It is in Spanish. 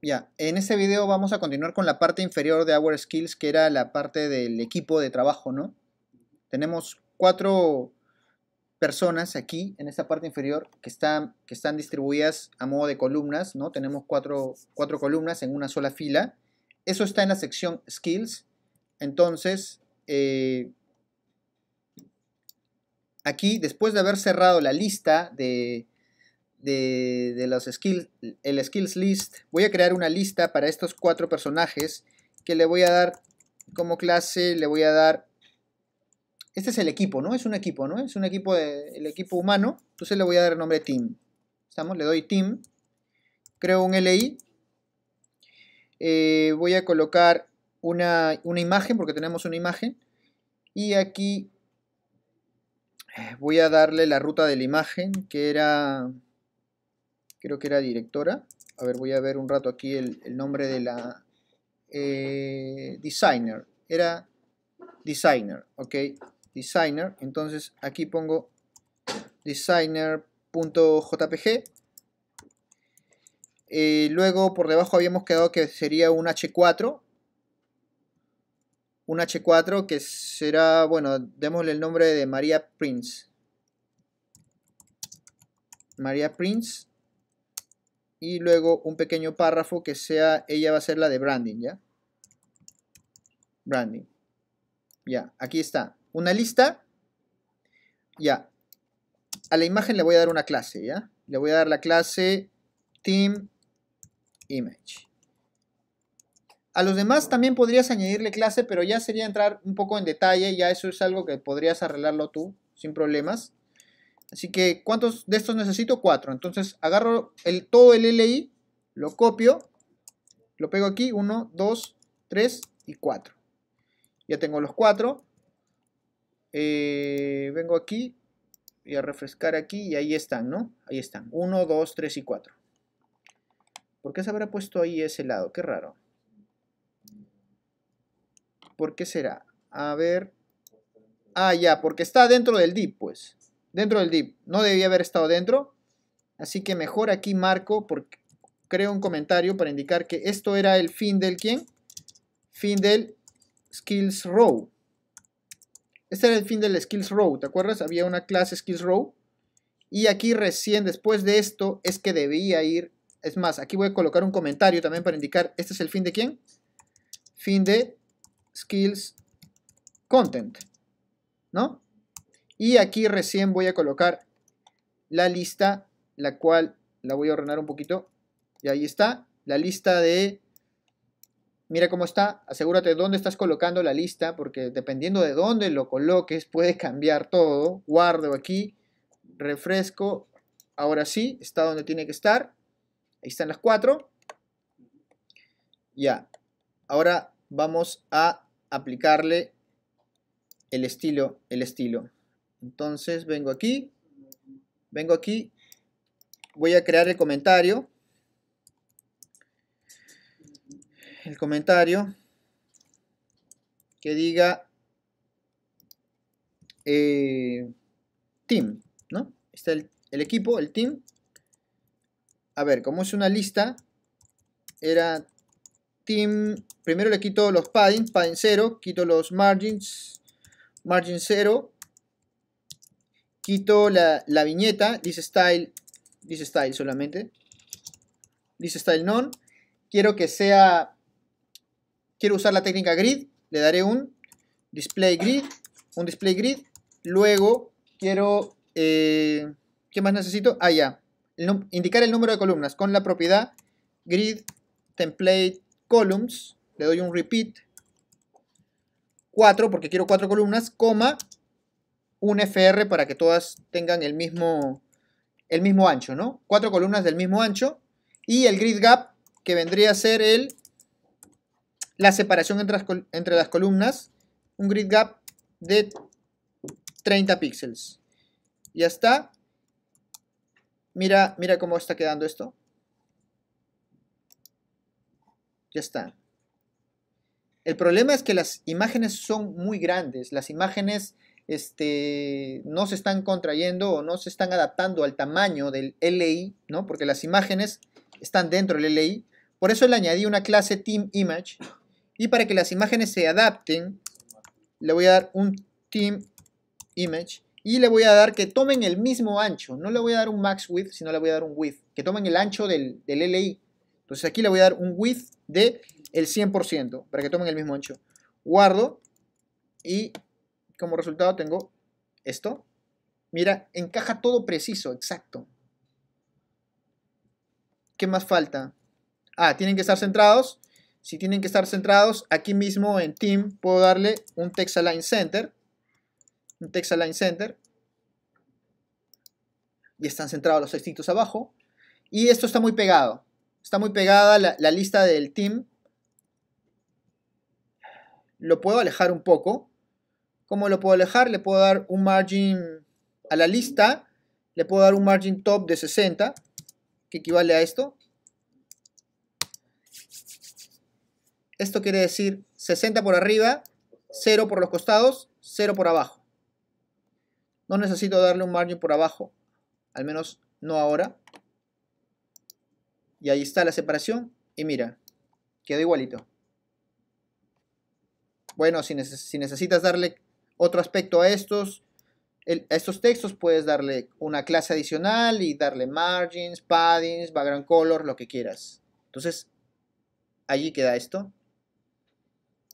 Ya, en este video vamos a continuar con la parte inferior de Our Skills, que era la parte del equipo de trabajo, ¿no? Tenemos cuatro personas aquí en esta parte inferior que están, que están distribuidas a modo de columnas, ¿no? Tenemos cuatro, columnas en una sola fila. Eso está en la sección Skills. Entonces, eh, aquí, después de haber cerrado la lista de, de, los skills, el skills list, voy a crear una lista para estos cuatro personajes que le voy a dar como clase, le voy a dar... Este es el equipo, ¿no? Es un equipo, ¿no? Es un equipo, de, el equipo humano. Entonces le voy a dar el nombre team. ¿Estamos? Le doy team. Creo un LI. Eh, voy a colocar una, una imagen, porque tenemos una imagen. Y aquí eh, voy a darle la ruta de la imagen, que era creo que era directora. A ver, voy a ver un rato aquí el, nombre de la eh, designer. Era designer, ok, designer. Entonces aquí pongo designer.jpg. Eh, luego por debajo habíamos quedado que sería un H4. Un H4 que será, bueno, démosle el nombre de María Prince. María Prince y luego un pequeño párrafo que sea, ella va a ser la de branding, ¿ya? Branding. Ya, aquí está. Una lista. Ya. A la imagen le voy a dar una clase, ¿ya? Le voy a dar la clase Team Image. A los demás también podrías añadirle clase, pero ya sería entrar un poco en detalle, ya eso es algo que podrías arreglarlo tú sin problemas. Así que, ¿cuántos de estos necesito? Cuatro, Entonces, agarro el, todo el LI, lo copio, lo pego aquí, uno, dos Tres y cuatro Ya tengo los cuatro eh, vengo aquí y a refrescar aquí y ahí están, ¿no? Ahí están, uno, dos Tres y cuatro ¿Por qué se habrá puesto ahí ese lado? Qué raro. ¿Por qué será? A ver. Ah, ya, porque está dentro del dip, pues dentro del div. No debía haber estado dentro. Así que mejor aquí marco, porque creo un comentario para indicar que esto era el fin del ¿quién? Fin del skills row. Este era el fin del skills row, ¿te acuerdas? Había una clase skills row. Y aquí recién después de esto es que debía ir. Es más, aquí voy a colocar un comentario también para indicar, ¿este es el fin de quién? Fin de skills content, ¿no? Y aquí recién voy a colocar la lista, la cual la voy a ordenar un poquito. Y ahí está, la lista de... Mira cómo está, asegúrate dónde estás colocando la lista, porque dependiendo de dónde lo coloques puede cambiar todo. Guardo aquí, refresco, ahora sí, está donde tiene que estar. Ahí están las cuatro. Ya, ahora vamos a aplicarle el estilo, el estilo. Entonces vengo aquí, vengo aquí, voy a crear el comentario. El comentario que diga eh, team, ¿no? Está el, el equipo, el team. A ver, como es una lista, era team, primero le quito los paddings, padding cero quito los margins, margin 0, quito la, viñeta, dice style, dice style solamente, dice style non quiero que sea, quiero usar la técnica grid, le daré un display grid, un display grid, luego quiero, eh, ¿qué más necesito? Ah, ya, indicar el número de columnas con la propiedad grid template columns, le doy un repeat, 4 porque quiero cuatro columnas, coma, un FR para que todas tengan el mismo, el mismo ancho, ¿no? Cuatro columnas del mismo ancho. Y el grid gap, que vendría a ser el, la separación entre las, entre las columnas. Un grid gap de 30 píxeles. Ya está. Mira, mira cómo está quedando esto. Ya está. El problema es que las imágenes son muy grandes. Las imágenes este, no se están contrayendo o no se están adaptando al tamaño del LI, ¿no? porque las imágenes están dentro del LI. Por eso le añadí una clase Team Image. Y para que las imágenes se adapten, le voy a dar un Team Image. Y le voy a dar que tomen el mismo ancho. No le voy a dar un max width, sino le voy a dar un width. Que tomen el ancho del, del LI. Entonces aquí le voy a dar un width de el 100% para que tomen el mismo ancho. Guardo y como resultado tengo esto. Mira, encaja todo preciso, exacto. ¿Qué más falta? Ah, tienen que estar centrados. Si tienen que estar centrados, aquí mismo en Team puedo darle un Text Align Center. Un Text Align Center. Y están centrados los textitos abajo. Y esto está muy pegado. Está muy pegada la lista del Team. Lo puedo alejar un poco ¿Cómo lo puedo alejar? Le puedo dar un margin a la lista, le puedo dar un margin top de 60, que equivale a esto. Esto quiere decir 60 por arriba, 0 por los costados, 0 por abajo. No necesito darle un margin por abajo, al menos no ahora. Y ahí está la separación. Y mira, quedó igualito. Bueno, si, si necesitas darle otro aspecto a estos, estos textos puedes darle una clase adicional y darle margins, paddings, background color, lo que quieras. Entonces, allí queda esto.